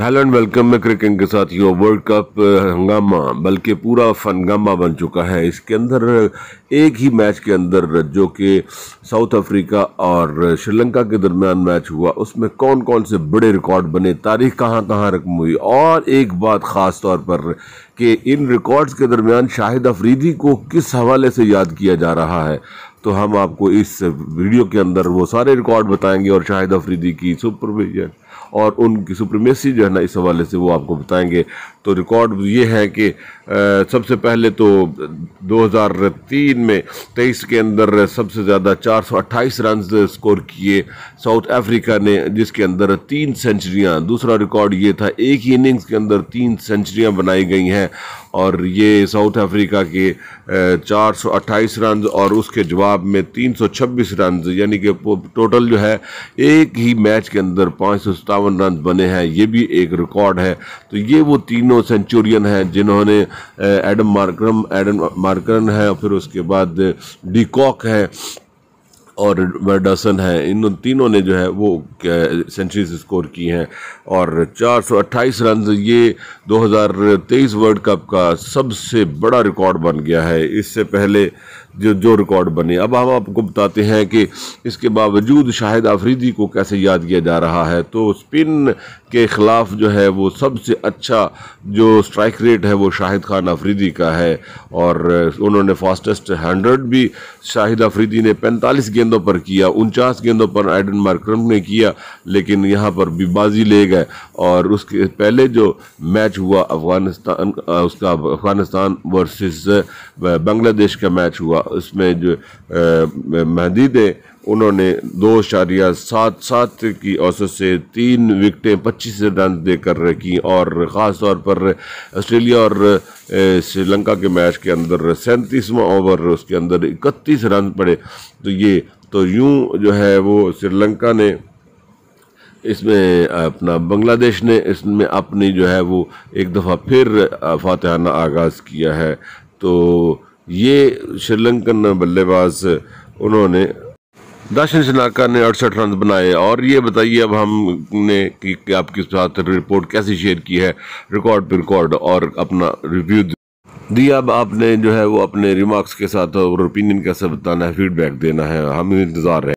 Thailand welcome में cricket के साथ यो वर्ल्ड कप हंगामा बल्कि पूरा फनगामा बन चुका है इसके अंदर एक ही मैच के अंदर जो कि साउथ अफ्रीका और श्रीलंका के दरमियान मैच हुआ उसमें कौन कौन से बड़े रिकॉर्ड बने तारीख कहाँ कहाँ रकम हुई और एक बात ख़ास तौर पर कि इन रिकॉर्ड्स के दरमियान शाहिद अफरीदी को किस हवाले से याद किया जा रहा है तो हम आपको इस वीडियो के अंदर वो सारे रिकॉर्ड बताएँगे और शाहिद अफरीदी की सुपरविजन और उनकी सुप्रीमेसी जो है ना इस हवाले से वो आपको बताएंगे तो रिकॉर्ड ये है कि सबसे पहले तो 2003 में तेईस के अंदर सबसे ज़्यादा 428 रन स्कोर किए साउथ अफ्रीका ने जिसके अंदर तीन सेंचुरियाँ दूसरा रिकॉर्ड ये था एक ही इनिंग्स के अंदर तीन सेंचुरियाँ बनाई गई हैं और ये साउथ अफ्रीका के चार सौ अट्ठाईस रन और उसके जवाब में तीन सौ छब्बीस रन यानी कि टोटल जो है एक ही मैच के अंदर पाँच सौ सतावन रन बने हैं ये भी एक रिकॉर्ड है तो ये वो तीनों सेंचुरियन हैं जिन्होंने एडम मार्क्रम एडम मार्करन है और फिर उसके बाद डीकॉक है और वर्डासन है इन तीनों ने जो है वो सेंचुरीज स्कोर की हैं और 428 रन ये 2023 वर्ल्ड कप का सबसे बड़ा रिकॉर्ड बन गया है इससे पहले जो जो रिकॉर्ड बने अब हम आपको बताते हैं कि इसके बावजूद शाहिद आफरीदी को कैसे याद किया जा रहा है तो स्पिन के ख़िलाफ़ जो है वो सबसे अच्छा जो स्ट्राइक रेट है वो शाहिद खान अफरीदी का है और उन्होंने फास्टेस्ट हंड्रेड भी शाहिद अफरीदी ने 45 गेंदों पर किया उनचास गेंदों पर एडन मार्क्रम ने किया लेकिन यहाँ पर भी बाजी ले गए और उसके पहले जो मैच हुआ अफगानिस्तान उसका अफगानिस्तान वर्सेस बांग्लादेश का मैच हुआ उसमें जो महदीद उन्होंने दो शारिया सात सात की औसत से तीन विकटें पच्चीस रन देकर रखी और ख़ास तौर पर ऑस्ट्रेलिया और श्रीलंका के मैच के अंदर सैंतीसवां ओवर उसके अंदर इकतीस रन पड़े तो ये तो यूं जो है वो श्रीलंका ने इसमें अपना बांग्लादेश ने इसमें अपनी जो है वो एक दफ़ा फिर फातहाना आगाज़ किया है तो ये श्रीलंकन बल्लेबाज उन्होंने दर्शन नाका ने अड़सठ रन बनाए और ये बताइए अब हमने कि, कि आपके साथ रिपोर्ट कैसे शेयर की है रिकॉर्ड पे रिकॉर्ड और अपना रिव्यू दिया अब आपने जो है वो अपने रिमार्क्स के साथ और ओपिनियन कैसे बताना है फीडबैक देना है हम इंतज़ार रहे